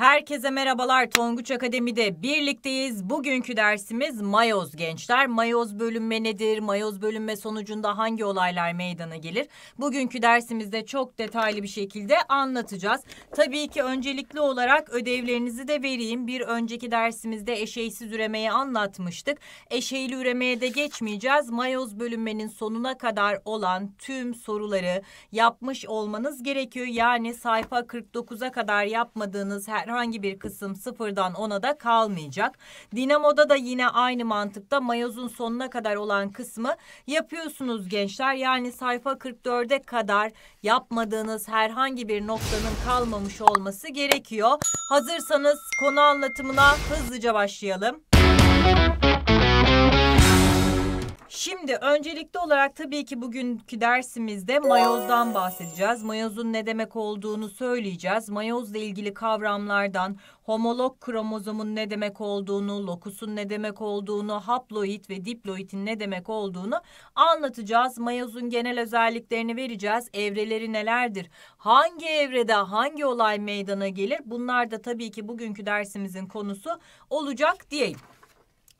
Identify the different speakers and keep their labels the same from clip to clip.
Speaker 1: Herkese merhabalar Tonguç Akademi'de birlikteyiz. Bugünkü dersimiz mayoz gençler. Mayoz bölünme nedir? Mayoz bölünme sonucunda hangi olaylar meydana gelir? Bugünkü dersimizde çok detaylı bir şekilde anlatacağız. Tabii ki öncelikli olarak ödevlerinizi de vereyim. Bir önceki dersimizde eşeysiz üremeyi anlatmıştık. Eşeyli üremeye de geçmeyeceğiz. Mayoz bölünmenin sonuna kadar olan tüm soruları yapmış olmanız gerekiyor. Yani sayfa 49'a kadar yapmadığınız her herhangi bir kısım sıfırdan ona da kalmayacak. Dinamoda da yine aynı mantıkta mayozun sonuna kadar olan kısmı yapıyorsunuz gençler. Yani sayfa 44'e kadar yapmadığınız herhangi bir noktanın kalmamış olması gerekiyor. Hazırsanız konu anlatımına hızlıca başlayalım. Şimdi öncelikli olarak tabii ki bugünkü dersimizde mayozdan bahsedeceğiz. Mayozun ne demek olduğunu söyleyeceğiz. Mayozla ilgili kavramlardan homolog kromozomun ne demek olduğunu, lokusun ne demek olduğunu, haploid ve diploidin ne demek olduğunu anlatacağız. Mayozun genel özelliklerini vereceğiz. Evreleri nelerdir? Hangi evrede hangi olay meydana gelir? Bunlar da tabii ki bugünkü dersimizin konusu olacak diyeyim.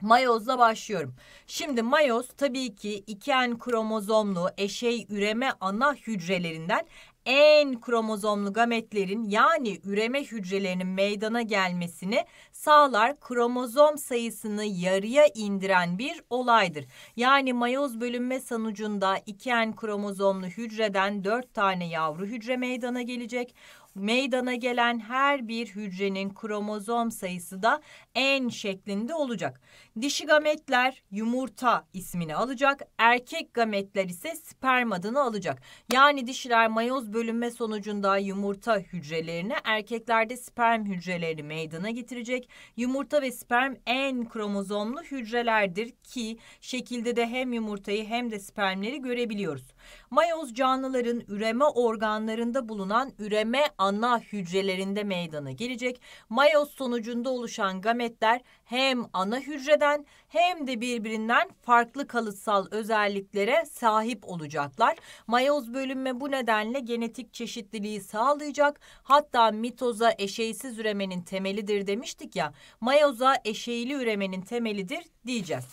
Speaker 1: Mayozla başlıyorum. Şimdi mayoz tabii ki 2N kromozomlu eşey üreme ana hücrelerinden en kromozomlu gametlerin yani üreme hücrelerinin meydana gelmesini sağlar kromozom sayısını yarıya indiren bir olaydır. Yani mayoz bölünme sonucunda 2N kromozomlu hücreden 4 tane yavru hücre meydana gelecek meydana gelen her bir hücrenin kromozom sayısı da en şeklinde olacak. Dişi gametler yumurta ismini alacak, erkek gametler ise sperm adını alacak. Yani dişiler mayoz bölünme sonucunda yumurta hücrelerini, erkeklerde sperm hücreleri meydana getirecek. Yumurta ve sperm en kromozomlu hücrelerdir ki şekilde de hem yumurtayı hem de spermleri görebiliyoruz. Mayoz canlıların üreme organlarında bulunan üreme ana hücrelerinde meydana gelecek. Mayoz sonucunda oluşan gametler hem ana hücreden hem de birbirinden farklı kalıtsal özelliklere sahip olacaklar. Mayoz bölünme bu nedenle genetik çeşitliliği sağlayacak. Hatta mitoza eşeysiz üremenin temelidir demiştik ya. Mayoza eşeğili üremenin temelidir diyeceğiz.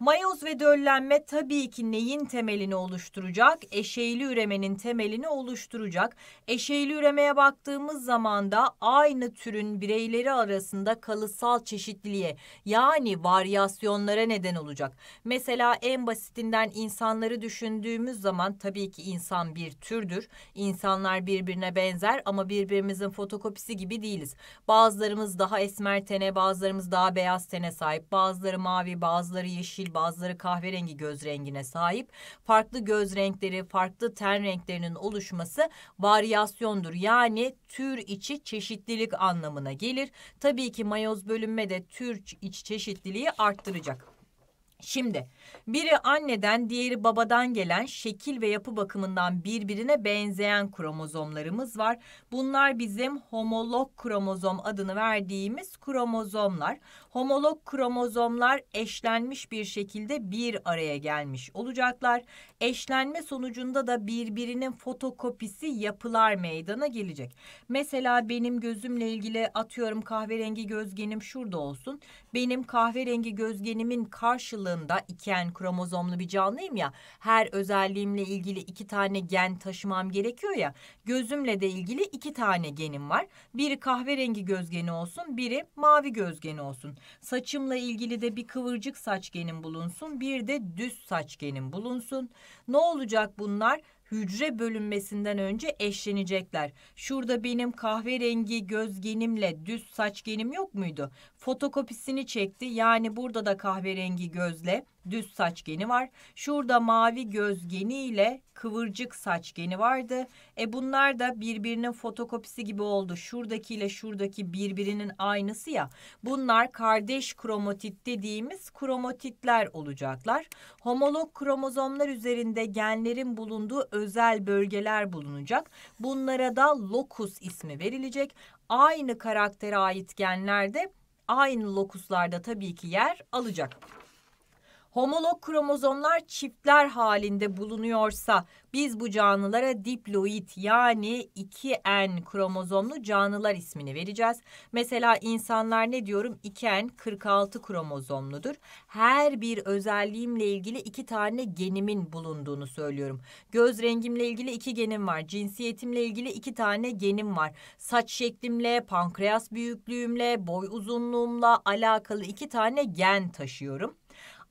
Speaker 1: Mayoz ve döllenme tabii ki neyin temelini oluşturacak? Eşeğli üremenin temelini oluşturacak. Eşeğli üremeye baktığımız zaman da aynı türün bireyleri arasında kalıtsal çeşitliliğe yani varyasyonlara neden olacak. Mesela en basitinden insanları düşündüğümüz zaman tabii ki insan bir türdür. İnsanlar birbirine benzer ama birbirimizin fotokopisi gibi değiliz. Bazılarımız daha esmer tene, bazılarımız daha beyaz tene sahip, bazıları mavi, bazıları yeşil, değil bazıları kahverengi göz rengine sahip. Farklı göz renkleri, farklı ten renklerinin oluşması varyasyondur. Yani tür içi çeşitlilik anlamına gelir. Tabii ki mayoz bölünme de tür içi çeşitliliği arttıracak. Şimdi biri anneden diğeri babadan gelen şekil ve yapı bakımından birbirine benzeyen kromozomlarımız var. Bunlar bizim homolog kromozom adını verdiğimiz kromozomlar homolog kromozomlar eşlenmiş bir şekilde bir araya gelmiş olacaklar. Eşlenme sonucunda da birbirinin fotokopisi yapılar meydana gelecek. Mesela benim gözümle ilgili atıyorum kahverengi gözgenim şurada olsun. Benim kahverengi gözgenimin karşılığında iken kromozomlu bir canlıyım ya. Her özelliğimle ilgili iki tane gen taşımam gerekiyor ya. Gözümle de ilgili iki tane genim var. Biri kahverengi gözgeni olsun, biri mavi gözgeni olsun. Saçımla ilgili de bir kıvırcık saç genim bulunsun. Bir de düz saç genim bulunsun. Ne olacak bunlar? hücre bölünmesinden önce eşlenecekler. Şurada benim kahverengi göz genimle düz saç genim yok muydu? fotokopisini çekti. Yani burada da kahverengi gözle düz saç geni var. Şurada mavi göz geni ile kıvırcık saç geni vardı. E bunlar da birbirinin fotokopisi gibi oldu. Şuradaki ile şuradaki birbirinin aynısı ya. Bunlar kardeş kromatit dediğimiz kromatitler olacaklar. Homolog kromozomlar üzerinde genlerin bulunduğu özel bölgeler bulunacak. Bunlara da locus ismi verilecek. Aynı karaktere ait genlerde aynı lokuslarda tabii ki yer alacak homolog kromozomlar çiftler halinde bulunuyorsa biz bu canlılara diploid yani 2N kromozomlu canlılar ismini vereceğiz. Mesela insanlar ne diyorum 2N 46 kromozomludur. Her bir özelliğimle ilgili iki tane genimin bulunduğunu söylüyorum. Göz rengimle ilgili iki genim var. Cinsiyetimle ilgili iki tane genim var. Saç şeklimle, pankreas büyüklüğümle, boy uzunluğumla alakalı iki tane gen taşıyorum.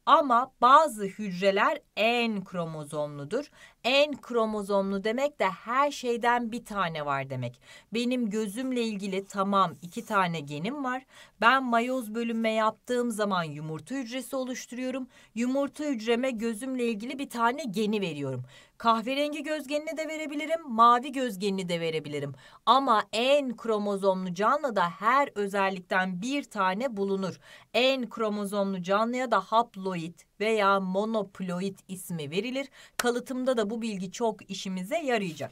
Speaker 1: Ama bazı hücreler en kromozomludur. En kromozomlu demek de her şeyden bir tane var demek. Benim gözümle ilgili tamam iki tane genim var. Ben mayoz bölünme yaptığım zaman yumurta hücresi oluşturuyorum. Yumurta hücreme gözümle ilgili bir tane geni veriyorum. Kahverengi gözgenini de verebilirim, mavi gözgenini de verebilirim. Ama en kromozomlu canlıda her özellikten bir tane bulunur. En kromozomlu canlıya da haploid veya monoploid ismi verilir. Kalıtımda da bu bilgi çok işimize yarayacak.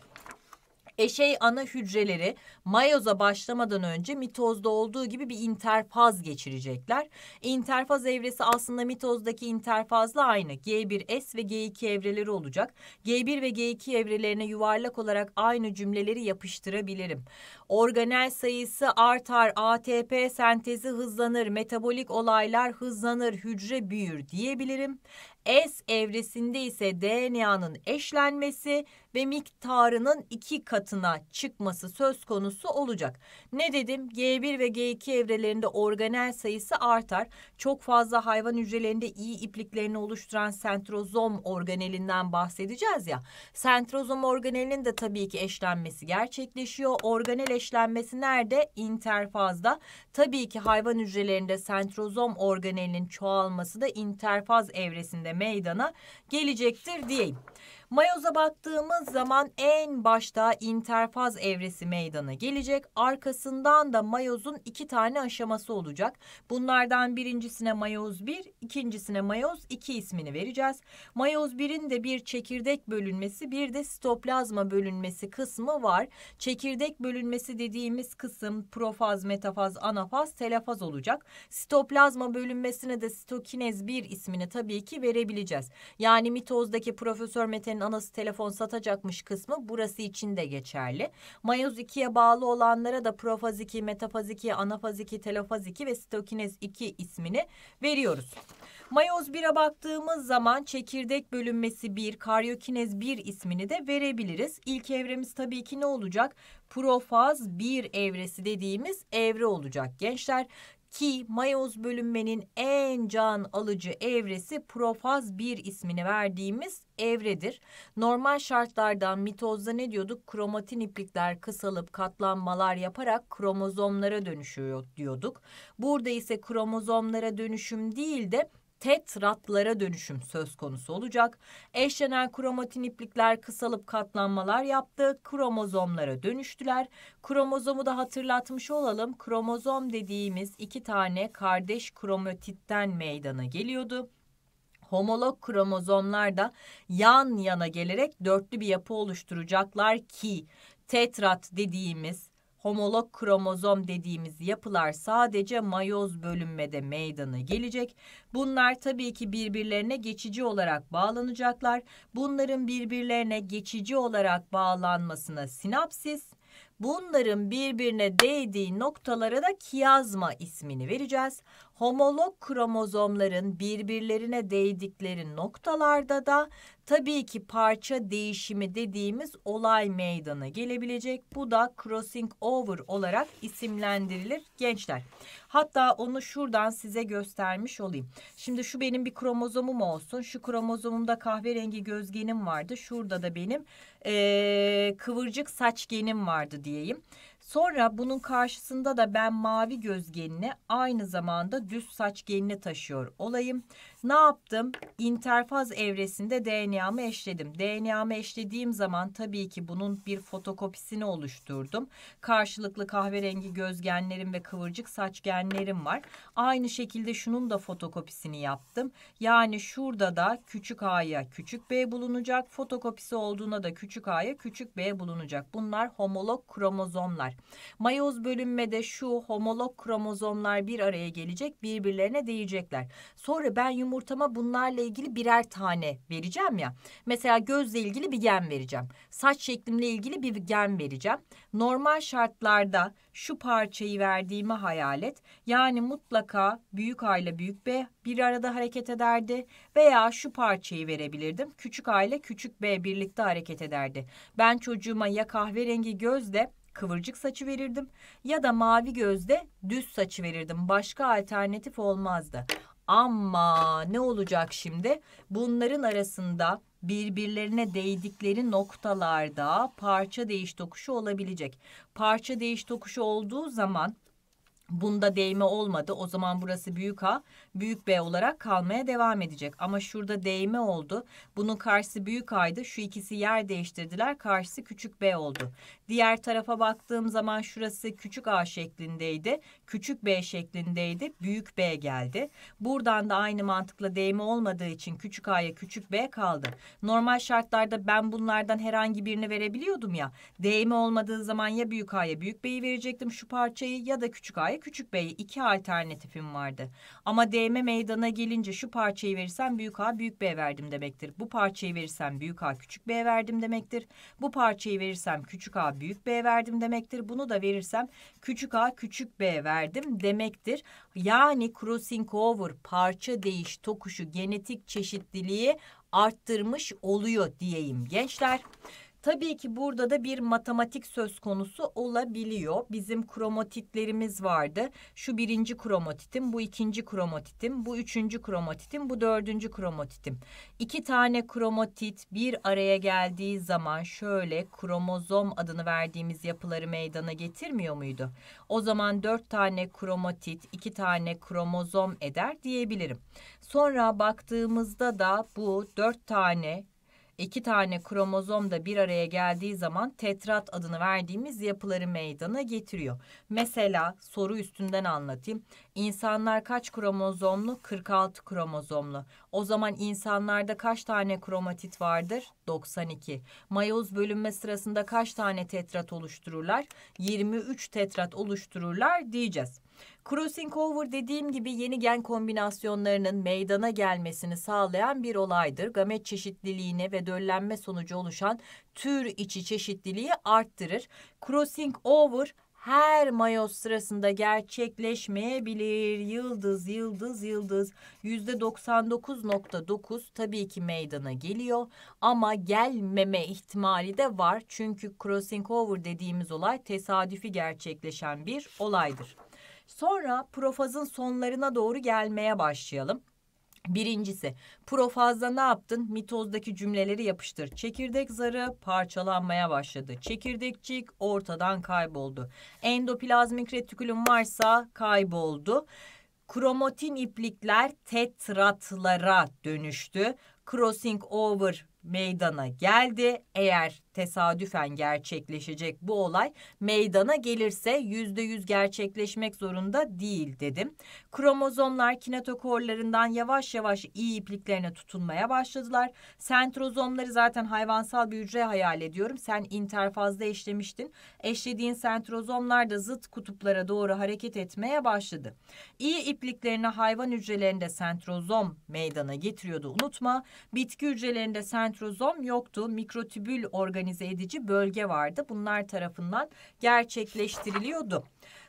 Speaker 1: Eşey ana hücreleri mayoza başlamadan önce mitozda olduğu gibi bir interfaz geçirecekler. İnterfaz evresi aslında mitozdaki interfazla aynı. G1S ve G2 evreleri olacak. G1 ve G2 evrelerine yuvarlak olarak aynı cümleleri yapıştırabilirim. Organel sayısı artar, ATP sentezi hızlanır, metabolik olaylar hızlanır, hücre büyür diyebilirim. S evresinde ise DNA'nın eşlenmesi ve miktarının iki katına çıkması söz konusu olacak. Ne dedim? G1 ve G2 evrelerinde organel sayısı artar. Çok fazla hayvan hücrelerinde iyi ipliklerini oluşturan sentrozom organelinden bahsedeceğiz ya. Sentrozom organelinin de tabii ki eşlenmesi gerçekleşiyor. Organel eşlenmesi nerede? İnterfazda. Tabii ki hayvan hücrelerinde sentrozom organelinin çoğalması da interfaz evresinde meydana gelecektir diyeyim. Mayoza baktığımız zaman en başta interfaz evresi meydana gelecek. Arkasından da mayozun iki tane aşaması olacak. Bunlardan birincisine mayoz 1, ikincisine mayoz 2 ismini vereceğiz. Mayoz 1'in de bir çekirdek bölünmesi, bir de sitoplazma bölünmesi kısmı var. Çekirdek bölünmesi dediğimiz kısım profaz, metafaz, anafaz, telafaz olacak. Sitoplazma bölünmesine de sitokinez 1 ismini tabii ki verebileceğiz. Yani mitozdaki Profesör Mete'nin anası telefon satacakmış kısmı burası için de geçerli. Mayoz 2'ye bağlı olanlara da profaz 2, metafaz telofaziki ve stokinez 2 ismini veriyoruz. Mayoz 1'e baktığımız zaman çekirdek bölünmesi 1, karyokinez 1 ismini de verebiliriz. İlk evremiz tabii ki ne olacak? Profaz 1 evresi dediğimiz evre olacak gençler ki mayoz bölünmenin en can alıcı evresi profaz 1 ismini verdiğimiz evredir. Normal şartlardan mitozda ne diyorduk? Kromatin iplikler kısalıp katlanmalar yaparak kromozomlara dönüşüyor diyorduk. Burada ise kromozomlara dönüşüm değil de tetratlara dönüşüm söz konusu olacak. Eşlenen kromatin iplikler kısalıp katlanmalar yaptı, kromozomlara dönüştüler. Kromozomu da hatırlatmış olalım. Kromozom dediğimiz iki tane kardeş kromatitten meydana geliyordu. Homolog kromozomlar da yan yana gelerek dörtlü bir yapı oluşturacaklar ki tetrat dediğimiz homolog kromozom dediğimiz yapılar sadece mayoz bölünmede meydana gelecek. Bunlar tabii ki birbirlerine geçici olarak bağlanacaklar. Bunların birbirlerine geçici olarak bağlanmasına sinapsis, Bunların birbirine değdiği noktalara da kiyazma ismini vereceğiz homolog kromozomların birbirlerine değdikleri noktalarda da tabii ki parça değişimi dediğimiz olay meydana gelebilecek. Bu da crossing over olarak isimlendirilir gençler. Hatta onu şuradan size göstermiş olayım. Şimdi şu benim bir kromozomum olsun. Şu kromozomumda kahverengi göz genim vardı. Şurada da benim ee, kıvırcık saç genim vardı diyeyim. Sonra bunun karşısında da ben mavi göz genini aynı zamanda düz saç genini taşıyor olayım ne yaptım? İnterfaz evresinde DNA'mı eşledim. DNA'mı eşlediğim zaman tabii ki bunun bir fotokopisini oluşturdum. Karşılıklı kahverengi gözgenlerim ve kıvırcık saç genlerim var. Aynı şekilde şunun da fotokopisini yaptım. Yani şurada da küçük A'ya küçük B bulunacak. Fotokopisi olduğuna da küçük A'ya küçük B bulunacak. Bunlar homolog kromozomlar. Mayoz bölünmede şu homolog kromozomlar bir araya gelecek birbirlerine değecekler. Sonra ben yumurta yumurtama bunlarla ilgili birer tane vereceğim ya. Mesela gözle ilgili bir gen vereceğim. Saç şeklimle ilgili bir gen vereceğim. Normal şartlarda şu parçayı verdiğimi hayal et. Yani mutlaka büyük A ile büyük B bir arada hareket ederdi veya şu parçayı verebilirdim. Küçük A ile küçük B birlikte hareket ederdi. Ben çocuğuma ya kahverengi gözle kıvırcık saçı verirdim ya da mavi gözde düz saçı verirdim. Başka alternatif olmazdı. Ama ne olacak şimdi? Bunların arasında birbirlerine değdikleri noktalarda parça değiş tokuşu olabilecek. Parça değiş tokuşu olduğu zaman Bunda değme olmadı. O zaman burası büyük A, büyük B olarak kalmaya devam edecek. Ama şurada değme oldu. Bunun karşısı büyük A'ydı. Şu ikisi yer değiştirdiler. Karşısı küçük B oldu. Diğer tarafa baktığım zaman şurası küçük A şeklindeydi. Küçük B şeklindeydi. Büyük B geldi. Buradan da aynı mantıkla değme olmadığı için küçük A'ya küçük B kaldı. Normal şartlarda ben bunlardan herhangi birini verebiliyordum ya. Değme olmadığı zaman ya büyük A'ya büyük B'yi verecektim şu parçayı ya da küçük A'ya Küçük Bey'e iki alternatifim vardı. Ama DM meydana gelince şu parçayı verirsen Büyük A Büyük B verdim demektir. Bu parçayı verirsem Büyük A Küçük B verdim demektir. Bu parçayı verirsem Küçük A Büyük B verdim demektir. Bunu da verirsem Küçük A Küçük B verdim demektir. Yani crossing over parça değiş tokuşu genetik çeşitliliği arttırmış oluyor diyeyim gençler. Tabii ki burada da bir matematik söz konusu olabiliyor. Bizim kromatitlerimiz vardı. Şu birinci kromatitim, bu ikinci kromatitim, bu üçüncü kromatitim, bu dördüncü kromatitim. İki tane kromatit bir araya geldiği zaman şöyle kromozom adını verdiğimiz yapıları meydana getirmiyor muydu? O zaman dört tane kromatit, iki tane kromozom eder diyebilirim. Sonra baktığımızda da bu dört tane iki tane kromozom da bir araya geldiği zaman tetrat adını verdiğimiz yapıları meydana getiriyor. Mesela soru üstünden anlatayım. İnsanlar kaç kromozomlu? 46 kromozomlu. O zaman insanlarda kaç tane kromatit vardır? 92. Mayoz bölünme sırasında kaç tane tetrat oluştururlar? 23 tetrat oluştururlar diyeceğiz. Crossing over dediğim gibi yeni gen kombinasyonlarının meydana gelmesini sağlayan bir olaydır. Gamet çeşitliliğine ve döllenme sonucu oluşan tür içi çeşitliliği arttırır. Crossing over her mayoz sırasında gerçekleşmeyebilir. Yıldız, yıldız, yıldız. %99.9 tabii ki meydana geliyor ama gelmeme ihtimali de var. Çünkü crossing over dediğimiz olay tesadüfi gerçekleşen bir olaydır. Sonra profazın sonlarına doğru gelmeye başlayalım. Birincisi profazda ne yaptın? Mitozdaki cümleleri yapıştır. Çekirdek zarı parçalanmaya başladı. Çekirdekcik ortadan kayboldu. Endoplazmik retikülüm varsa kayboldu. Kromatin iplikler tetratlara dönüştü crossing over meydana geldi. Eğer tesadüfen gerçekleşecek bu olay meydana gelirse yüzde yüz gerçekleşmek zorunda değil dedim. Kromozomlar kinetokorlarından yavaş yavaş iyi ipliklerine tutunmaya başladılar. Sentrozomları zaten hayvansal bir hücre hayal ediyorum. Sen interfazda eşlemiştin. Eşlediğin sentrozomlar da zıt kutuplara doğru hareket etmeye başladı. İyi ipliklerine hayvan hücrelerinde sentrozom meydana getiriyordu unutma. Bitki hücrelerinde sentrozom yoktu. Mikrotübül organize edici bölge vardı. Bunlar tarafından gerçekleştiriliyordu.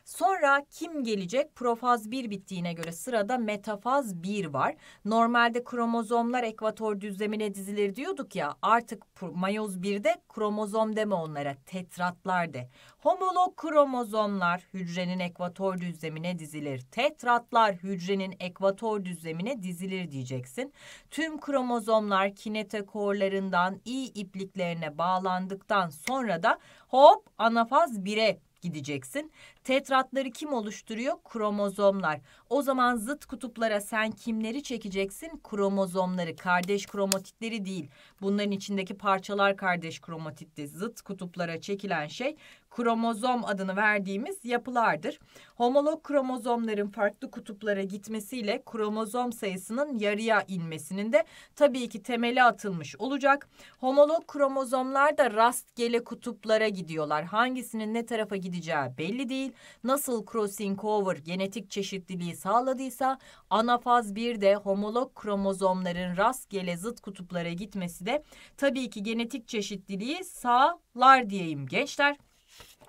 Speaker 1: Sonra kim gelecek? Profaz 1 bittiğine göre sırada metafaz 1 var. Normalde kromozomlar ekvator düzlemine dizilir diyorduk ya. Artık mayoz 1'de kromozom deme onlara tetratlar de. Homolog kromozomlar hücrenin ekvator düzlemine dizilir. Tetratlar hücrenin ekvator düzlemine dizilir diyeceksin. Tüm kromozomlar kinetokorlarından iyi ipliklerine bağlandıktan sonra da hop anafaz 1'e gideceksin. Tetratları kim oluşturuyor? Kromozomlar. O zaman zıt kutuplara sen kimleri çekeceksin? Kromozomları, kardeş kromatitleri değil. Bunların içindeki parçalar kardeş kromotitti. Zıt kutuplara çekilen şey kromozom adını verdiğimiz yapılardır. Homolog kromozomların farklı kutuplara gitmesiyle kromozom sayısının yarıya inmesinin de tabii ki temeli atılmış olacak. Homolog kromozomlar da rastgele kutuplara gidiyorlar. Hangisinin ne tarafa gideceği belli değil nasıl crossing over genetik çeşitliliği sağladıysa anafaz 1'de homolog kromozomların rastgele zıt kutuplara gitmesi de tabii ki genetik çeşitliliği sağlar diyeyim gençler.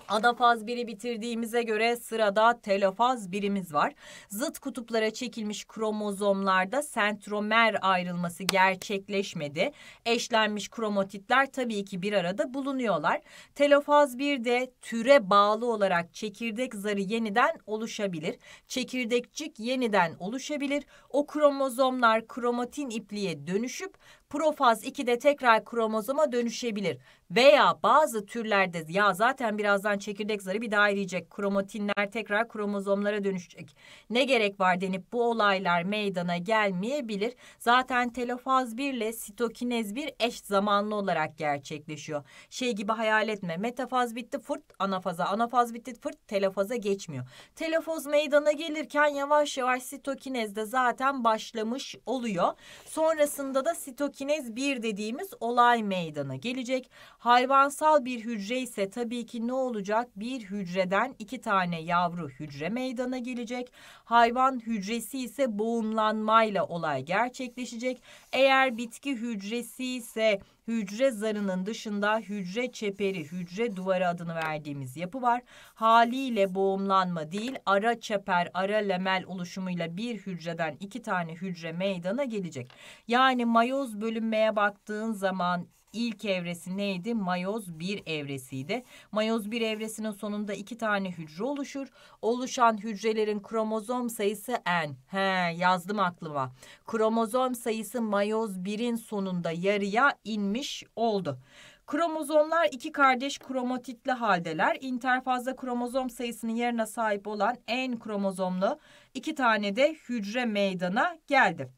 Speaker 1: Anafaz 1'i bitirdiğimize göre sırada telofaz 1'imiz var. Zıt kutuplara çekilmiş kromozomlarda sentromer ayrılması gerçekleşmedi. Eşlenmiş kromatitler tabii ki bir arada bulunuyorlar. Telofaz 1'de türe bağlı olarak çekirdek zarı yeniden oluşabilir. Çekirdekçik yeniden oluşabilir. O kromozomlar kromatin ipliğe dönüşüp profaz 2'de tekrar kromozoma dönüşebilir. Veya bazı türlerde ya zaten birazdan çekirdek zarı bir daha eriyecek. Kromatinler tekrar kromozomlara dönüşecek. Ne gerek var denip bu olaylar meydana gelmeyebilir. Zaten telofaz 1 ile sitokinez 1 eş zamanlı olarak gerçekleşiyor. Şey gibi hayal etme. Metafaz bitti fırt anafaza. Anafaz bitti fırt telofaza geçmiyor. Telofaz meydana gelirken yavaş yavaş sitokinez de zaten başlamış oluyor. Sonrasında da sitokinez 1 dediğimiz olay meydana gelecek. Hayvansal bir hücre ise tabii ki ne olacak? Bir hücreden iki tane yavru hücre meydana gelecek. Hayvan hücresi ise boğumlanmayla olay gerçekleşecek. Eğer bitki hücresi ise hücre zarının dışında hücre çeperi, hücre duvarı adını verdiğimiz yapı var. Haliyle boğumlanma değil, ara çeper, ara lemel oluşumuyla bir hücreden iki tane hücre meydana gelecek. Yani mayoz bölünmeye baktığın zaman ilk evresi neydi? Mayoz 1 evresiydi. Mayoz 1 evresinin sonunda iki tane hücre oluşur. Oluşan hücrelerin kromozom sayısı N. He yazdım aklıma. Kromozom sayısı mayoz 1'in sonunda yarıya inmiş oldu. Kromozomlar iki kardeş kromotitli haldeler. İnterfazda kromozom sayısının yerine sahip olan en kromozomlu iki tane de hücre meydana geldi.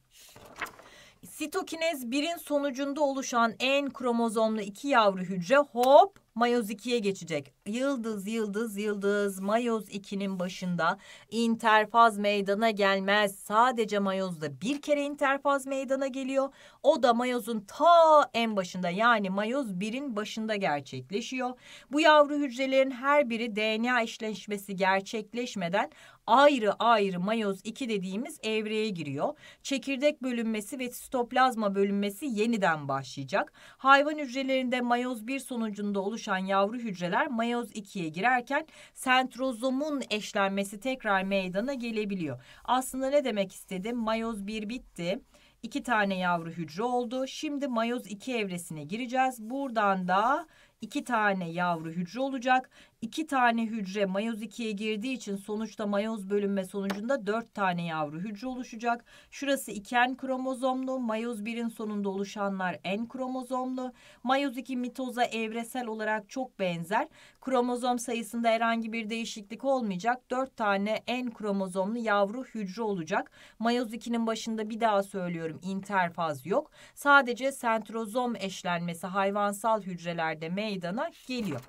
Speaker 1: Sitokinez 1'in sonucunda oluşan en kromozomlu iki yavru hücre hop mayoz 2'ye geçecek. Yıldız yıldız yıldız mayoz 2'nin başında interfaz meydana gelmez. Sadece mayozda bir kere interfaz meydana geliyor. O da mayozun ta en başında yani mayoz 1'in başında gerçekleşiyor. Bu yavru hücrelerin her biri DNA eşleşmesi gerçekleşmeden ayrı ayrı mayoz 2 dediğimiz evreye giriyor. Çekirdek bölünmesi ve sitoplazma bölünmesi yeniden başlayacak. Hayvan hücrelerinde mayoz 1 sonucunda oluşan yavru hücreler mayoz sendroz 2'ye girerken sentrozomun eşlenmesi tekrar meydana gelebiliyor. Aslında ne demek istedim? Mayoz 1 bitti. 2 tane yavru hücre oldu. Şimdi mayoz 2 evresine gireceğiz. Buradan da iki tane yavru hücre olacak iki tane hücre mayoz 2'ye girdiği için sonuçta mayoz bölünme sonucunda dört tane yavru hücre oluşacak. Şurası 2 kromozomlu, mayoz 1'in sonunda oluşanlar en kromozomlu. Mayoz 2 mitoza evresel olarak çok benzer. Kromozom sayısında herhangi bir değişiklik olmayacak. Dört tane en kromozomlu yavru hücre olacak. Mayoz 2'nin başında bir daha söylüyorum interfaz yok. Sadece sentrozom eşlenmesi hayvansal hücrelerde meydana geliyor.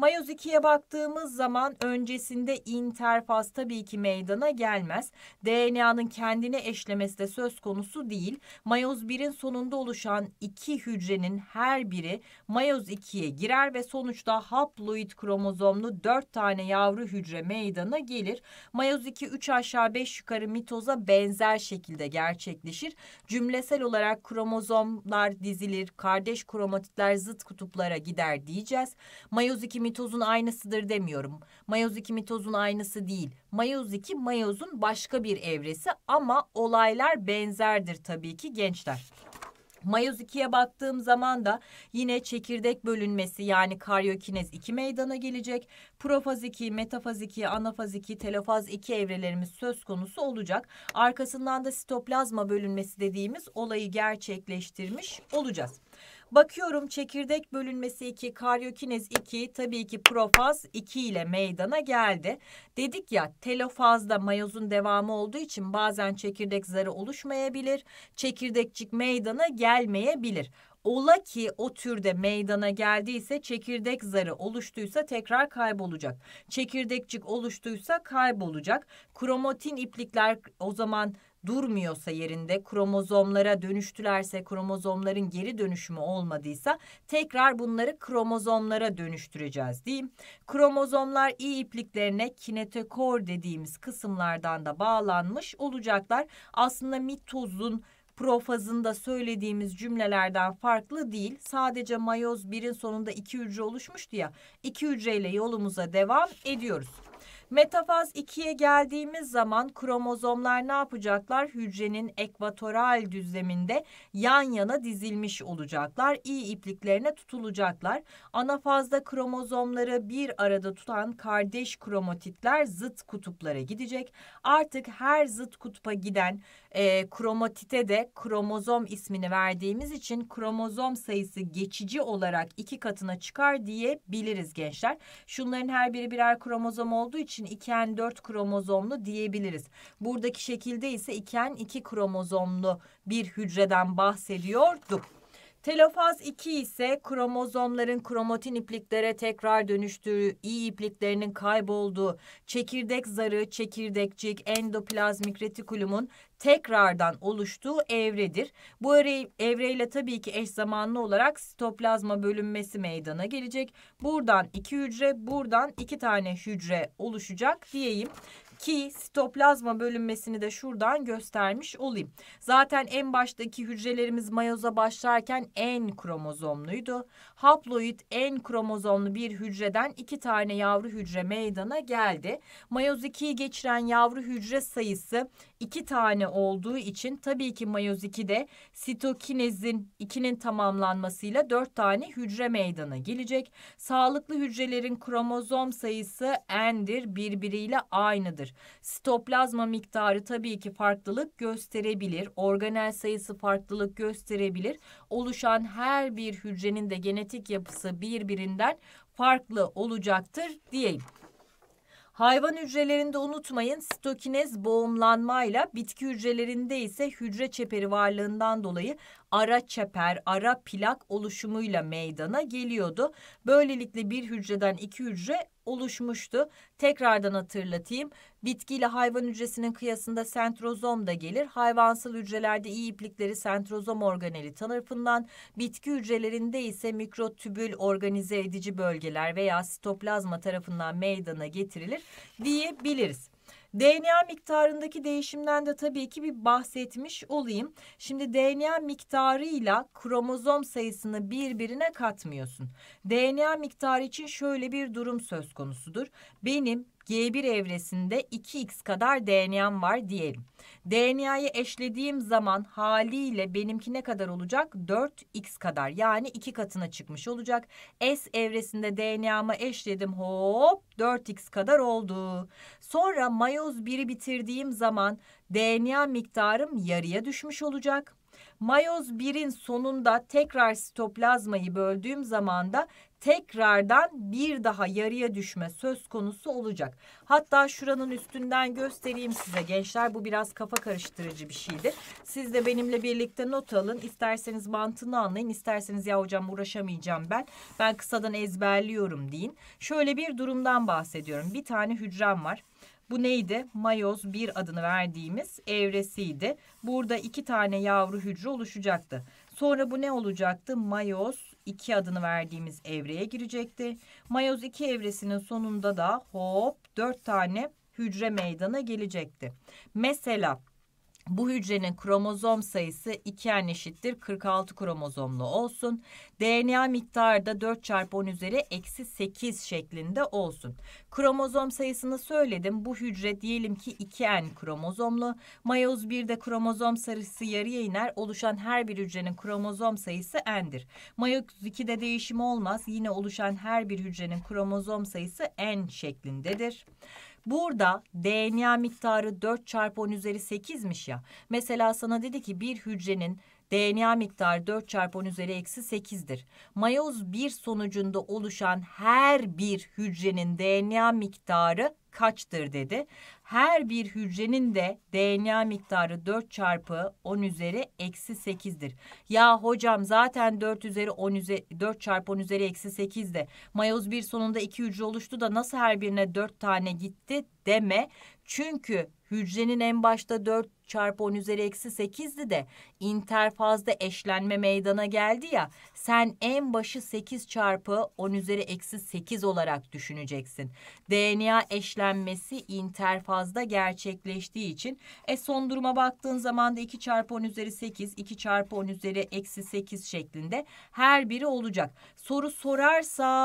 Speaker 1: Mayoz 2'ye baktığımız zaman öncesinde interfaz tabii ki meydana gelmez. DNA'nın kendine eşlemesi de söz konusu değil. Mayoz 1'in sonunda oluşan iki hücrenin her biri mayoz 2'ye girer ve sonuçta haploid kromozomlu 4 tane yavru hücre meydana gelir. Mayoz 2 3 aşağı 5 yukarı mitoza benzer şekilde gerçekleşir. Cümlesel olarak kromozomlar dizilir, kardeş kromatitler zıt kutuplara gider diyeceğiz. Mayoz 2 mitozun aynısıdır demiyorum. Mayoz 2 mitozun aynısı değil. Mayoz 2 mayozun başka bir evresi ama olaylar benzerdir tabii ki gençler. Mayoz 2'ye baktığım zaman da yine çekirdek bölünmesi yani karyokinez 2 meydana gelecek. Profaz 2, metafaz 2, anafaz 2, telofaz 2 evrelerimiz söz konusu olacak. Arkasından da sitoplazma bölünmesi dediğimiz olayı gerçekleştirmiş olacağız. Bakıyorum çekirdek bölünmesi 2, karyokinez 2, tabii ki profaz 2 ile meydana geldi. Dedik ya telofazda mayozun devamı olduğu için bazen çekirdek zarı oluşmayabilir. Çekirdekçik meydana gelmeyebilir. Ola ki o türde meydana geldiyse çekirdek zarı oluştuysa tekrar kaybolacak. Çekirdekçik oluştuysa kaybolacak. Kromatin iplikler o zaman durmuyorsa yerinde kromozomlara dönüştülerse kromozomların geri dönüşümü olmadıysa tekrar bunları kromozomlara dönüştüreceğiz değil Kromozomlar i ipliklerine kinetokor dediğimiz kısımlardan da bağlanmış olacaklar. Aslında mitozun profazında söylediğimiz cümlelerden farklı değil. Sadece mayoz birin sonunda iki hücre oluşmuştu ya. İki hücreyle yolumuza devam ediyoruz. Metafaz 2'ye geldiğimiz zaman kromozomlar ne yapacaklar? Hücrenin ekvatoral düzleminde yan yana dizilmiş olacaklar. İyi ipliklerine tutulacaklar. Anafazda kromozomları bir arada tutan kardeş kromatitler zıt kutuplara gidecek. Artık her zıt kutupa giden e, kromatite de kromozom ismini verdiğimiz için kromozom sayısı geçici olarak iki katına çıkar diyebiliriz gençler. Şunların her biri birer kromozom olduğu için için n 4 kromozomlu diyebiliriz. Buradaki şekilde ise n 2 kromozomlu bir hücreden bahsediyorduk. Telofaz 2 ise kromozomların kromatin ipliklere tekrar dönüştüğü, i ipliklerinin kaybolduğu, çekirdek zarı, çekirdekcik, endoplazmik retikulumun tekrardan oluştuğu evredir. Bu evreyle tabii ki eş zamanlı olarak sitoplazma bölünmesi meydana gelecek. Buradan iki hücre, buradan iki tane hücre oluşacak diyeyim. Ki sitoplazma bölünmesini de şuradan göstermiş olayım. Zaten en baştaki hücrelerimiz mayoza başlarken en kromozomluydu haploid en kromozomlu bir hücreden iki tane yavru hücre meydana geldi. Mayoz 2'yi geçiren yavru hücre sayısı iki tane olduğu için tabii ki mayoz 2'de sitokinezin 2'nin tamamlanmasıyla dört tane hücre meydana gelecek. Sağlıklı hücrelerin kromozom sayısı n'dir birbiriyle aynıdır. Sitoplazma miktarı tabii ki farklılık gösterebilir. Organel sayısı farklılık gösterebilir. Oluşan her bir hücrenin de genetik genetik yapısı birbirinden farklı olacaktır diyeyim. Hayvan hücrelerinde unutmayın sitokinez boğumlanmayla bitki hücrelerinde ise hücre çeperi varlığından dolayı ara çeper, ara plak oluşumuyla meydana geliyordu. Böylelikle bir hücreden iki hücre oluşmuştu. Tekrardan hatırlatayım. bitki ile hayvan hücresinin kıyasında sentrozom da gelir. Hayvansal hücrelerde iyi iplikleri sentrozom organeli tarafından, bitki hücrelerinde ise mikrotübül organize edici bölgeler veya sitoplazma tarafından meydana getirilir diyebiliriz. DNA miktarındaki değişimden de tabii ki bir bahsetmiş olayım. Şimdi DNA miktarıyla kromozom sayısını birbirine katmıyorsun. DNA miktarı için şöyle bir durum söz konusudur. Benim G1 evresinde 2x kadar DNA'm var diyelim. DNA'yı eşlediğim zaman haliyle benimki ne kadar olacak? 4x kadar yani 2 katına çıkmış olacak. S evresinde DNA'mı eşledim hop 4x kadar oldu. Sonra mayoz 1'i bitirdiğim zaman DNA miktarım yarıya düşmüş olacak. Mayoz 1'in sonunda tekrar sitoplazmayı böldüğüm zaman da tekrardan bir daha yarıya düşme söz konusu olacak. Hatta şuranın üstünden göstereyim size gençler. Bu biraz kafa karıştırıcı bir şeydir. Siz de benimle birlikte not alın. isterseniz mantığını anlayın. isterseniz ya hocam uğraşamayacağım ben. Ben kısadan ezberliyorum deyin. Şöyle bir durumdan bahsediyorum. Bir tane hücrem var. Bu neydi? Mayoz bir adını verdiğimiz evresiydi. Burada iki tane yavru hücre oluşacaktı. Sonra bu ne olacaktı? Mayoz 2 adını verdiğimiz evreye girecekti. Mayoz 2 evresinin sonunda da hop 4 tane hücre meydana gelecekti. Mesela bu hücrenin kromozom sayısı 2n eşittir 46 kromozomlu olsun. DNA miktarı da 4 çarpı 10 üzeri eksi 8 şeklinde olsun. Kromozom sayısını söyledim. Bu hücre diyelim ki 2n kromozomlu. Mayoz 1'de kromozom sayısı yarıya iner. Oluşan her bir hücrenin kromozom sayısı n'dir. Mayoz 2'de değişim olmaz. Yine oluşan her bir hücrenin kromozom sayısı n şeklindedir. Burada DNA miktarı 4 çarpı 10 üzeri 8'miş ya. Mesela sana dedi ki bir hücrenin DNA miktarı 4 çarpı 10 üzeri eksi 8'dir. Mayoz 1 sonucunda oluşan her bir hücrenin DNA miktarı kaçtır dedi. Her bir hücrenin de DNA miktarı 4 çarpı 10 üzeri eksi 8'dir. Ya hocam zaten 4 üzeri 10 üzeri 4 çarpı 10 üzeri eksi 8 de mayoz bir sonunda iki hücre oluştu da nasıl her birine 4 tane gitti deme. Çünkü hücrenin en başta 4 çarpı 10 üzeri eksi 8'di de interfazda eşlenme meydana geldi ya sen en başı 8 çarpı 10 üzeri eksi 8 olarak düşüneceksin. DNA eşlenmesi interfazda gerçekleştiği için e son duruma baktığın zaman da 2 çarpı 10 üzeri 8 2 çarpı 10 üzeri eksi 8 şeklinde her biri olacak. Soru sorarsa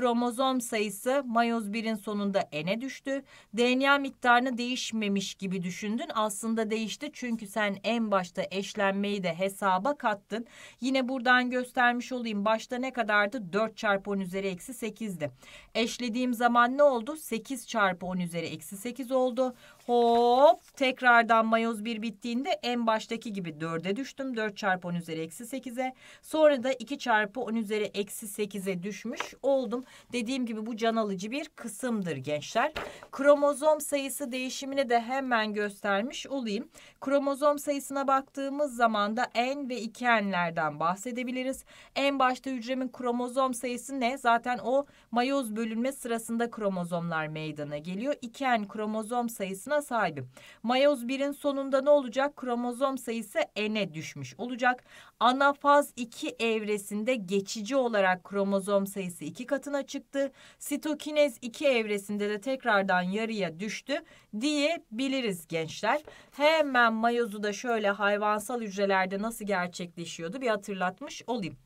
Speaker 1: kromozom sayısı mayoz 1'in sonunda n'e düştü. DNA miktarını değişmemiş gibi düşündün. Aslında değişti çünkü sen en başta eşlenmeyi de hesaba kattın. Yine buradan göstermiş olayım. Başta ne kadardı? 4 çarpı 10 üzeri eksi 8'di. Eşlediğim zaman ne oldu? 8 çarpı 10 üzeri eksi 8 oldu. Hop tekrardan mayoz bir bittiğinde en baştaki gibi dörde düştüm. 4 çarpı 10 üzeri eksi 8'e. Sonra da 2 çarpı 10 üzeri eksi 8'e düşmüş oldum. Dediğim gibi bu can alıcı bir kısımdır gençler. Kromozom sayısı değişimini de hemen göstermiş olayım. Kromozom sayısına baktığımız zaman da en ve iki enlerden bahsedebiliriz. En başta hücremin kromozom sayısı ne? Zaten o mayoz bölünme sırasında kromozomlar meydana geliyor. İki en kromozom sayısına boşluğa sahibim. Mayoz 1'in sonunda ne olacak? Kromozom sayısı N'e düşmüş olacak. Anafaz 2 evresinde geçici olarak kromozom sayısı 2 katına çıktı. Sitokinez 2 evresinde de tekrardan yarıya düştü diyebiliriz gençler. Hemen mayozu da şöyle hayvansal hücrelerde nasıl gerçekleşiyordu bir hatırlatmış olayım.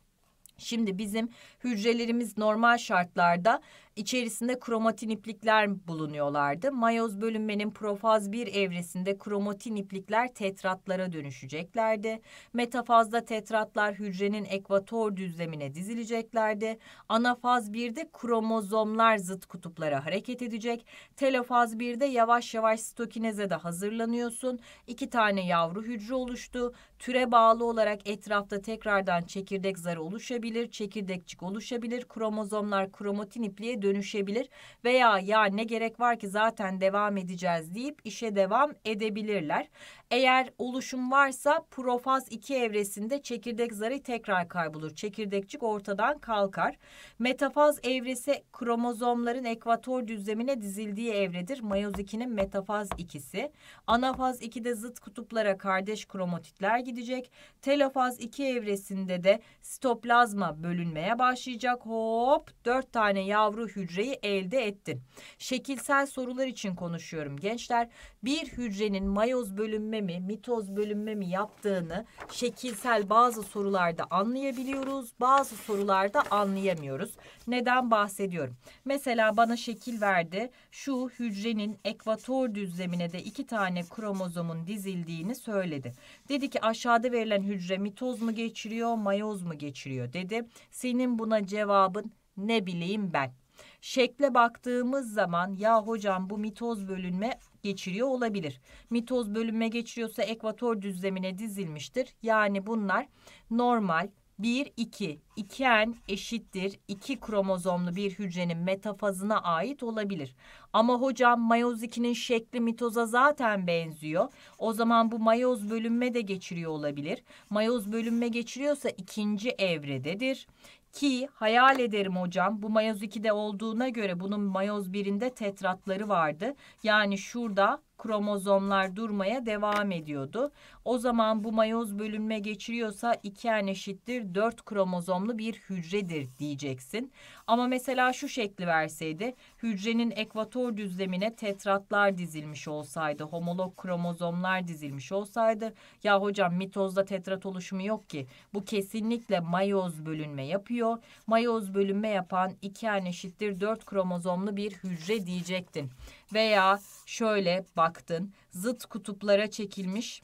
Speaker 1: Şimdi bizim hücrelerimiz normal şartlarda İçerisinde kromatin iplikler bulunuyorlardı. Mayoz bölünmenin profaz 1 evresinde kromatin iplikler tetratlara dönüşeceklerdi. Metafazda tetratlar hücrenin ekvator düzlemine dizileceklerdi. Anafaz 1'de kromozomlar zıt kutuplara hareket edecek. Telofaz 1'de yavaş yavaş stokineze de hazırlanıyorsun. İki tane yavru hücre oluştu. Türe bağlı olarak etrafta tekrardan çekirdek zarı oluşabilir, çekirdekçik oluşabilir. Kromozomlar kromatin ipliğe dönüşebilir veya ya ne gerek var ki zaten devam edeceğiz deyip işe devam edebilirler. Eğer oluşum varsa profaz 2 evresinde çekirdek zarı tekrar kaybolur. Çekirdekçik ortadan kalkar. Metafaz evresi kromozomların ekvator düzlemine dizildiği evredir. Mayoz 2'nin metafaz 2'si. Anafaz 2'de zıt kutuplara kardeş kromatitler gidecek. Telofaz 2 evresinde de sitoplazma bölünmeye başlayacak. Hop 4 tane yavru hücreyi elde ettin. Şekilsel sorular için konuşuyorum gençler. Bir hücrenin mayoz bölünme mi, mitoz bölünme mi yaptığını şekilsel bazı sorularda anlayabiliyoruz, bazı sorularda anlayamıyoruz. Neden bahsediyorum? Mesela bana şekil verdi. Şu hücrenin ekvator düzlemine de iki tane kromozomun dizildiğini söyledi. Dedi ki aşağıda verilen hücre mitoz mu geçiriyor, mayoz mu geçiriyor dedi. Senin buna cevabın ne bileyim ben. Şekle baktığımız zaman ya hocam bu mitoz bölünme geçiriyor olabilir. Mitoz bölünme geçiriyorsa ekvator düzlemine dizilmiştir. Yani bunlar normal 1 2 iken eşittir 2 kromozomlu bir hücrenin metafazına ait olabilir. Ama hocam mayoz 2'nin şekli mitoza zaten benziyor. O zaman bu mayoz bölünme de geçiriyor olabilir. Mayoz bölünme geçiriyorsa ikinci evrededir. Ki hayal ederim hocam bu mayoz 2'de olduğuna göre bunun mayoz 1'inde tetratları vardı. Yani şurada kromozomlar durmaya devam ediyordu. O zaman bu mayoz bölünme geçiriyorsa 2n eşittir 4 kromozomlu bir hücredir diyeceksin. Ama mesela şu şekli verseydi hücrenin ekvator düzlemine tetratlar dizilmiş olsaydı homolog kromozomlar dizilmiş olsaydı ya hocam mitozda tetrat oluşumu yok ki bu kesinlikle mayoz bölünme yapıyor. Mayoz bölünme yapan 2n eşittir 4 kromozomlu bir hücre diyecektin veya şöyle baktın zıt kutuplara çekilmiş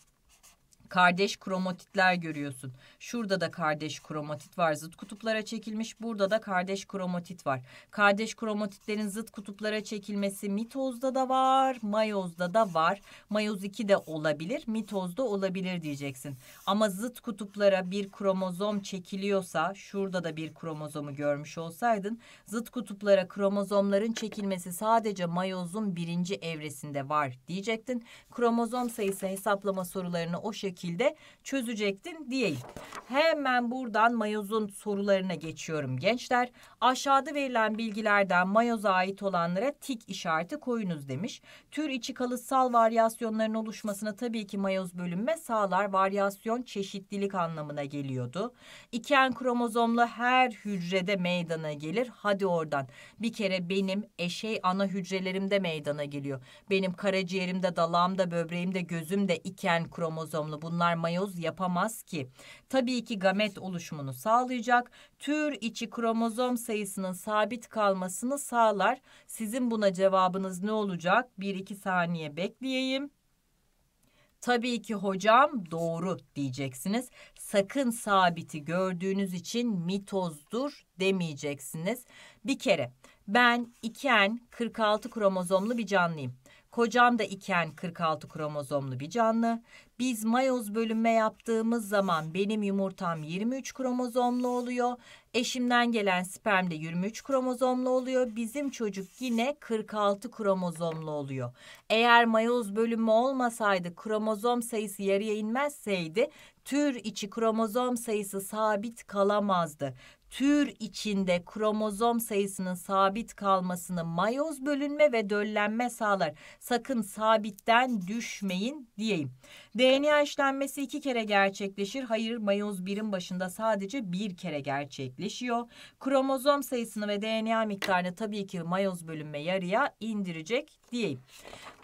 Speaker 1: kardeş kromatitler görüyorsun. Şurada da kardeş kromatit var zıt kutuplara çekilmiş. Burada da kardeş kromatit var. Kardeş kromatitlerin zıt kutuplara çekilmesi mitozda da var, mayozda da var. Mayoz 2 de olabilir, mitozda olabilir diyeceksin. Ama zıt kutuplara bir kromozom çekiliyorsa, şurada da bir kromozomu görmüş olsaydın, zıt kutuplara kromozomların çekilmesi sadece mayozun birinci evresinde var diyecektin. Kromozom sayısı hesaplama sorularını o şekilde şekilde çözecektin diyeyim. Hemen buradan mayozun sorularına geçiyorum gençler. Aşağıda verilen bilgilerden mayoza ait olanlara tik işareti koyunuz demiş. Tür içi kalıtsal varyasyonların oluşmasına tabii ki mayoz bölünme sağlar. Varyasyon çeşitlilik anlamına geliyordu. İken kromozomlu her hücrede meydana gelir. Hadi oradan. Bir kere benim eşey ana hücrelerimde meydana geliyor. Benim karaciğerimde, dalağımda, böbreğimde, gözümde iken kromozomlu bu Bunlar mayoz yapamaz ki. Tabii ki gamet oluşumunu sağlayacak. Tür içi kromozom sayısının sabit kalmasını sağlar. Sizin buna cevabınız ne olacak? 1-2 saniye bekleyeyim. Tabii ki hocam doğru diyeceksiniz. Sakın sabiti gördüğünüz için mitozdur demeyeceksiniz. Bir kere ben iken 46 kromozomlu bir canlıyım. Kocam da iken 46 kromozomlu bir canlı. Biz mayoz bölünme yaptığımız zaman benim yumurtam 23 kromozomlu oluyor. Eşimden gelen sperm de 23 kromozomlu oluyor. Bizim çocuk yine 46 kromozomlu oluyor. Eğer mayoz bölünme olmasaydı kromozom sayısı yarıya inmezseydi tür içi kromozom sayısı sabit kalamazdı tür içinde kromozom sayısının sabit kalmasını mayoz bölünme ve döllenme sağlar. Sakın sabitten düşmeyin diyeyim. DNA işlenmesi iki kere gerçekleşir. Hayır mayoz birin başında sadece bir kere gerçekleşiyor. Kromozom sayısını ve DNA miktarını tabii ki mayoz bölünme yarıya indirecek diyeyim.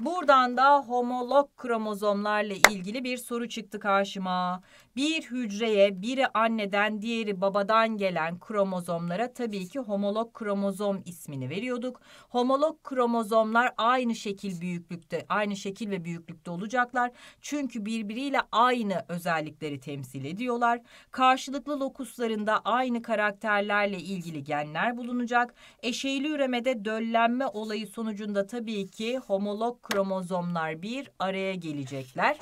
Speaker 1: Buradan da homolog kromozomlarla ilgili bir soru çıktı karşıma. Bir hücreye biri anneden diğeri babadan gelen kromozomlara tabii ki homolog kromozom ismini veriyorduk. Homolog kromozomlar aynı şekil büyüklükte, aynı şekil ve büyüklükte olacaklar. Çünkü birbiriyle aynı özellikleri temsil ediyorlar. Karşılıklı lokuslarında aynı karakterlerle ilgili genler bulunacak. Eşeyli üremede döllenme olayı sonucunda tabii ki homolog kromozomlar bir araya gelecekler.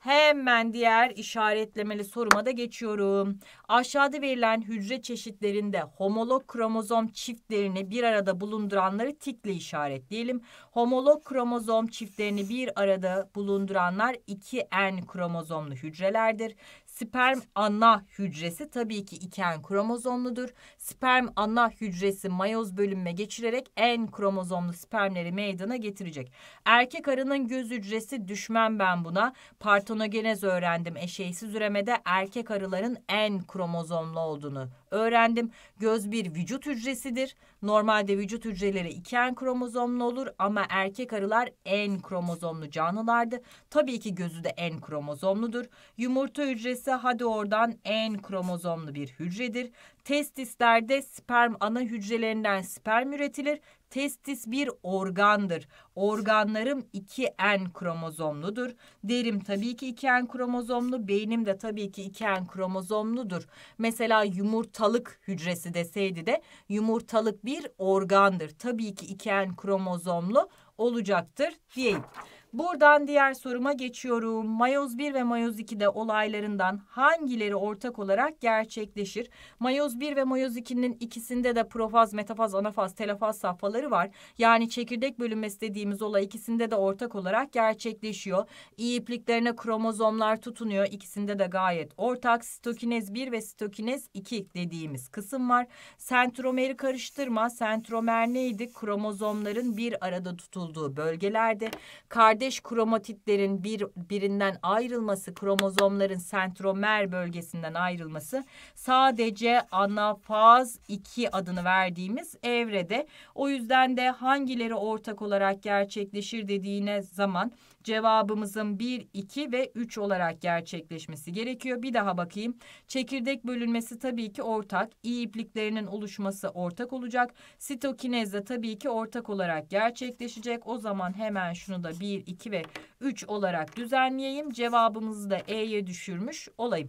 Speaker 1: Hemen diğer işaretlemeli soruma da geçiyorum. Aşağıda verilen hücre çeşitlerinde homolog kromozom çiftlerini bir arada bulunduranları tikle işaretleyelim. Homolog kromozom çiftlerini bir arada bulunduranlar 2N kromozomlu hücrelerdir. Sperm ana hücresi tabii ki iken kromozomludur. Sperm ana hücresi mayoz bölünme geçirerek en kromozomlu spermleri meydana getirecek. Erkek arının göz hücresi düşmem ben buna. Partonogenez öğrendim eşeysiz üremede erkek arıların en kromozomlu olduğunu öğrendim. Göz bir vücut hücresidir. Normalde vücut hücreleri en kromozomlu olur ama erkek arılar en kromozomlu canlılardı. Tabii ki gözü de en kromozomludur. Yumurta hücresi hadi oradan en kromozomlu bir hücredir. Testislerde sperm ana hücrelerinden sperm üretilir. Testis bir organdır. Organlarım 2N kromozomludur. Derim tabii ki 2N kromozomlu. Beynim de tabii ki 2N kromozomludur. Mesela yumurtalık hücresi deseydi de yumurtalık bir organdır. Tabii ki 2N kromozomlu olacaktır diyeyim. Buradan diğer soruma geçiyorum. Mayoz 1 ve mayoz 2'de olaylarından hangileri ortak olarak gerçekleşir? Mayoz 1 ve mayoz 2'nin ikisinde de profaz, metafaz, anafaz, telafaz safhaları var. Yani çekirdek bölünmesi dediğimiz olay ikisinde de ortak olarak gerçekleşiyor. İyi ipliklerine kromozomlar tutunuyor. İkisinde de gayet ortak. Sitokinez 1 ve sitokinez 2 dediğimiz kısım var. Sentromeri karıştırma. Sentromer neydi? Kromozomların bir arada tutulduğu bölgelerde. Kard kardeş kromatitlerin bir, birinden ayrılması, kromozomların sentromer bölgesinden ayrılması sadece anafaz 2 adını verdiğimiz evrede. O yüzden de hangileri ortak olarak gerçekleşir dediğine zaman Cevabımızın 1, 2 ve 3 olarak gerçekleşmesi gerekiyor. Bir daha bakayım. Çekirdek bölünmesi tabii ki ortak. İ ipliklerinin oluşması ortak olacak. Sitokinez de tabii ki ortak olarak gerçekleşecek. O zaman hemen şunu da 1, 2 ve 3 olarak düzenleyeyim. Cevabımızı da E'ye düşürmüş olayım.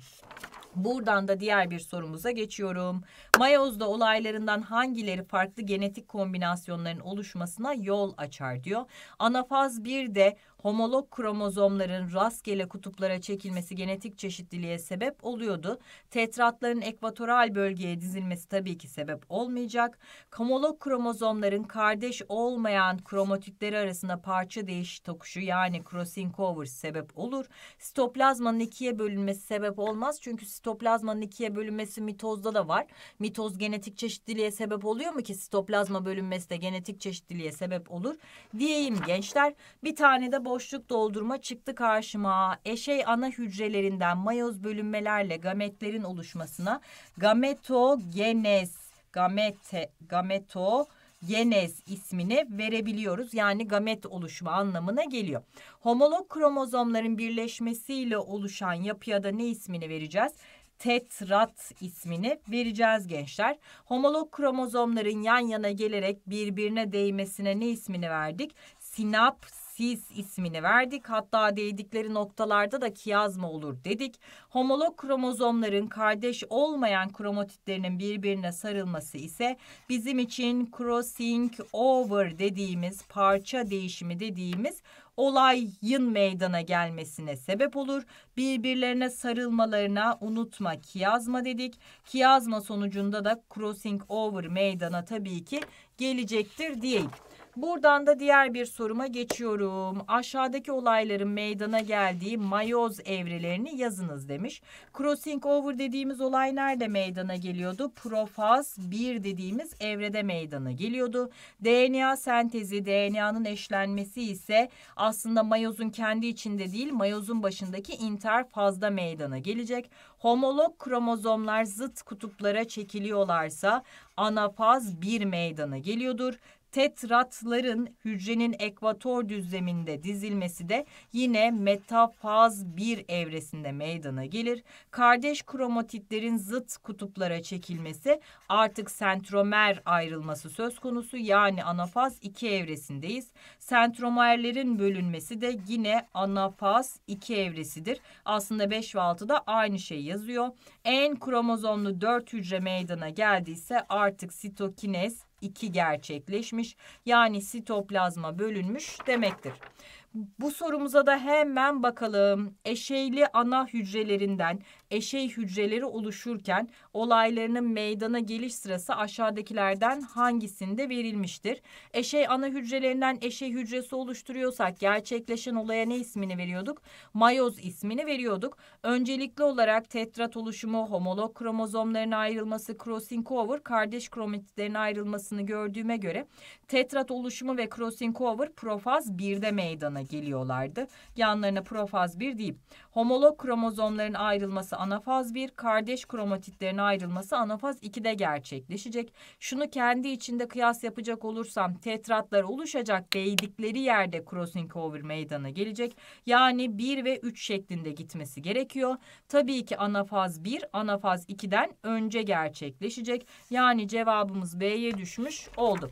Speaker 1: Buradan da diğer bir sorumuza geçiyorum. Mayozda olaylarından hangileri farklı genetik kombinasyonların oluşmasına yol açar diyor. Anafaz 1 de homolog kromozomların rastgele kutuplara çekilmesi genetik çeşitliliğe sebep oluyordu. Tetratların ekvatoral bölgeye dizilmesi tabii ki sebep olmayacak. Homolog kromozomların kardeş olmayan kromatitleri arasında parça değiş tokuşu yani crossing over sebep olur. Sitoplazmanın ikiye bölünmesi sebep olmaz. Çünkü sitoplazmanın ikiye bölünmesi mitozda da var. Mitoz genetik çeşitliliğe sebep oluyor mu ki sitoplazma bölünmesi de genetik çeşitliliğe sebep olur. Diyeyim gençler. Bir tane de bu boşluk doldurma çıktı karşıma. Eşey ana hücrelerinden mayoz bölünmelerle gametlerin oluşmasına gametogenez, gamete, gameto genez ismini verebiliyoruz. Yani gamet oluşma anlamına geliyor. Homolog kromozomların birleşmesiyle oluşan yapıya da ne ismini vereceğiz? tetrat ismini vereceğiz gençler. Homolog kromozomların yan yana gelerek birbirine değmesine ne ismini verdik? Sinap sis ismini verdik. Hatta değdikleri noktalarda da kiyazma olur dedik. Homolog kromozomların kardeş olmayan kromatitlerinin birbirine sarılması ise bizim için crossing over dediğimiz parça değişimi dediğimiz olayın meydana gelmesine sebep olur. Birbirlerine sarılmalarına unutma kiyazma dedik. Kiyazma sonucunda da crossing over meydana tabii ki gelecektir diyeyim. Buradan da diğer bir soruma geçiyorum. Aşağıdaki olayların meydana geldiği mayoz evrelerini yazınız demiş. Crossing over dediğimiz olay nerede meydana geliyordu? Profaz 1 dediğimiz evrede meydana geliyordu. DNA sentezi, DNA'nın eşlenmesi ise aslında mayozun kendi içinde değil, mayozun başındaki interfazda meydana gelecek. Homolog kromozomlar zıt kutuplara çekiliyorlarsa anafaz 1 meydana geliyordur. Tetratların hücrenin ekvator düzleminde dizilmesi de yine metafaz bir evresinde meydana gelir. Kardeş kromatitlerin zıt kutuplara çekilmesi artık sentromer ayrılması söz konusu yani anafaz 2 evresindeyiz. Sentromerlerin bölünmesi de yine anafaz 2 evresidir. Aslında 5 ve 6'da aynı şey yazıyor. En kromozomlu 4 hücre meydana geldiyse artık sitokinez 2 gerçekleşmiş. Yani sitoplazma bölünmüş demektir. Bu sorumuza da hemen bakalım. Eşeyli ana hücrelerinden eşey hücreleri oluşurken olaylarının meydana geliş sırası aşağıdakilerden hangisinde verilmiştir? Eşey ana hücrelerinden eşey hücresi oluşturuyorsak gerçekleşen olaya ne ismini veriyorduk? Mayoz ismini veriyorduk. Öncelikli olarak tetrat oluşumu, homolog kromozomların ayrılması, crossing over, kardeş kromatitlerin ayrılmasını gördüğüme göre tetrat oluşumu ve crossing over profaz 1'de meydana geliyorlardı. Yanlarına profaz 1 deyip homolog kromozomların ayrılması anafaz 1 kardeş kromatitlerine ayrılması anafaz 2'de gerçekleşecek. Şunu kendi içinde kıyas yapacak olursam tetratlar oluşacak değdikleri yerde crossing over meydana gelecek. Yani 1 ve 3 şeklinde gitmesi gerekiyor. Tabii ki anafaz 1 anafaz 2'den önce gerçekleşecek. Yani cevabımız B'ye düşmüş oldu.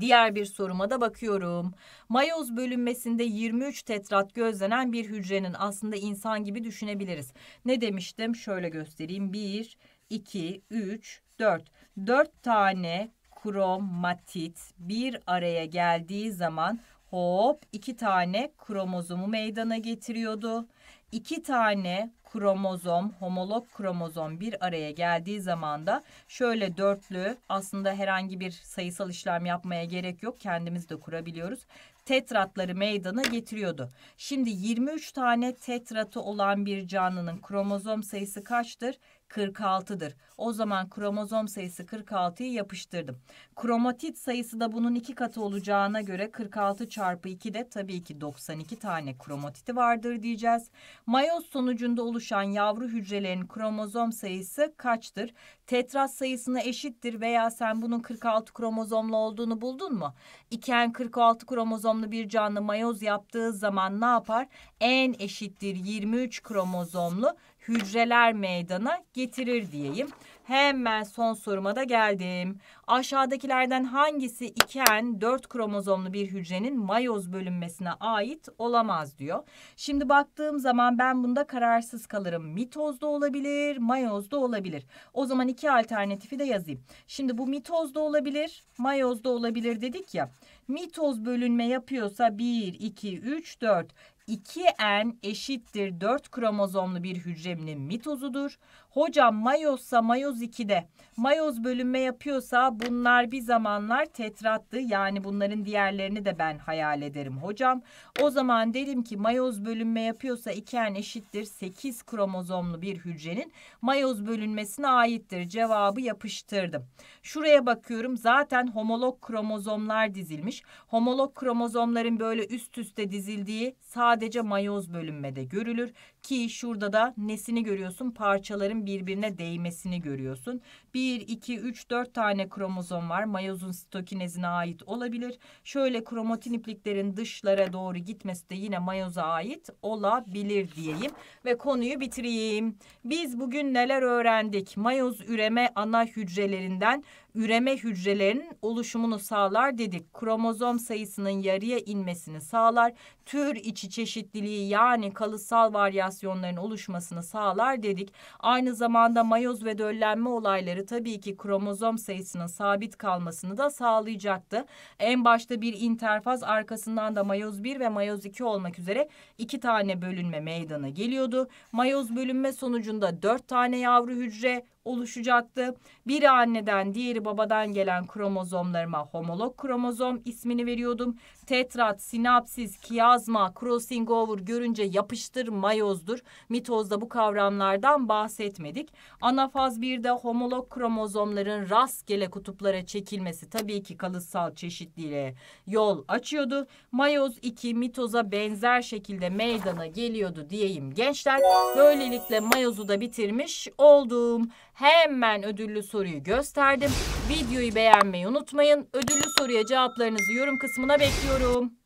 Speaker 1: Diğer bir soruma da bakıyorum. Mayoz bölünmesinde 23 tetrat gözlenen bir hücrenin aslında insan gibi düşünebiliriz. Ne demiştim? Şöyle göstereyim. 1, 2, 3, 4. 4 tane kromatit bir araya geldiği zaman hop iki tane kromozomu meydana getiriyordu. İki tane kromozom, homolog kromozom bir araya geldiği zaman da şöyle dörtlü aslında herhangi bir sayısal işlem yapmaya gerek yok. Kendimiz de kurabiliyoruz. Tetratları meydana getiriyordu. Şimdi 23 tane tetratı olan bir canlının kromozom sayısı kaçtır? 46'dır. O zaman kromozom sayısı 46'yı yapıştırdım. Kromatit sayısı da bunun iki katı olacağına göre 46 çarpı 2 de tabii ki 92 tane kromatiti vardır diyeceğiz. Mayoz sonucunda oluşan yavru hücrelerin kromozom sayısı kaçtır? Tetras sayısına eşittir veya sen bunun 46 kromozomlu olduğunu buldun mu? İken 46 kromozomlu bir canlı mayoz yaptığı zaman ne yapar? En eşittir 23 kromozomlu hücreler meydana getirir diyeyim. Hemen son soruma da geldim. Aşağıdakilerden hangisi iken 4 kromozomlu bir hücrenin mayoz bölünmesine ait olamaz diyor. Şimdi baktığım zaman ben bunda kararsız kalırım. Mitoz da olabilir, mayoz da olabilir. O zaman iki alternatifi de yazayım. Şimdi bu mitoz da olabilir, mayoz da olabilir dedik ya. Mitoz bölünme yapıyorsa 1, 2, 3, 4. 2N eşittir 4 kromozomlu bir hücremin mitozudur. Hocam mayozsa mayoz 2'de. Mayoz bölünme yapıyorsa bunlar bir zamanlar tetrattı. Yani bunların diğerlerini de ben hayal ederim hocam. O zaman derim ki mayoz bölünme yapıyorsa 2n eşittir 8 kromozomlu bir hücrenin mayoz bölünmesine aittir. Cevabı yapıştırdım. Şuraya bakıyorum zaten homolog kromozomlar dizilmiş. Homolog kromozomların böyle üst üste dizildiği sadece mayoz bölünmede görülür. Ki şurada da nesini görüyorsun? Parçaların birbirine değmesini görüyorsun. 1, 2, 3, 4 tane kromozom var. Mayozun sitokinezine ait olabilir. Şöyle kromatin ipliklerin dışlara doğru gitmesi de yine mayoza ait olabilir diyeyim. Ve konuyu bitireyim. Biz bugün neler öğrendik? Mayoz üreme ana hücrelerinden üreme hücrelerinin oluşumunu sağlar dedik. Kromozom sayısının yarıya inmesini sağlar. Tür içi çeşitliliği yani kalıtsal varyasyonların oluşmasını sağlar dedik. Aynı zamanda mayoz ve döllenme olayları tabii ki kromozom sayısının sabit kalmasını da sağlayacaktı. En başta bir interfaz arkasından da mayoz 1 ve mayoz 2 olmak üzere iki tane bölünme meydana geliyordu. Mayoz bölünme sonucunda dört tane yavru hücre oluşacaktı. Biri anneden diğeri babadan gelen kromozomlarıma homolog kromozom ismini veriyordum. Tetrat, sinapsis, kiyazma, crossing over görünce yapıştır, mayozdur. Mitozda bu kavramlardan bahsetmedik. Anafaz 1'de homolog kromozomların rastgele kutuplara çekilmesi tabii ki kalıtsal çeşitliliğe yol açıyordu. Mayoz 2 mitoza benzer şekilde meydana geliyordu diyeyim gençler. Böylelikle mayozu da bitirmiş oldum hemen ödüllü soruyu gösterdim. Videoyu beğenmeyi unutmayın. Ödüllü soruya cevaplarınızı yorum kısmına bekliyorum.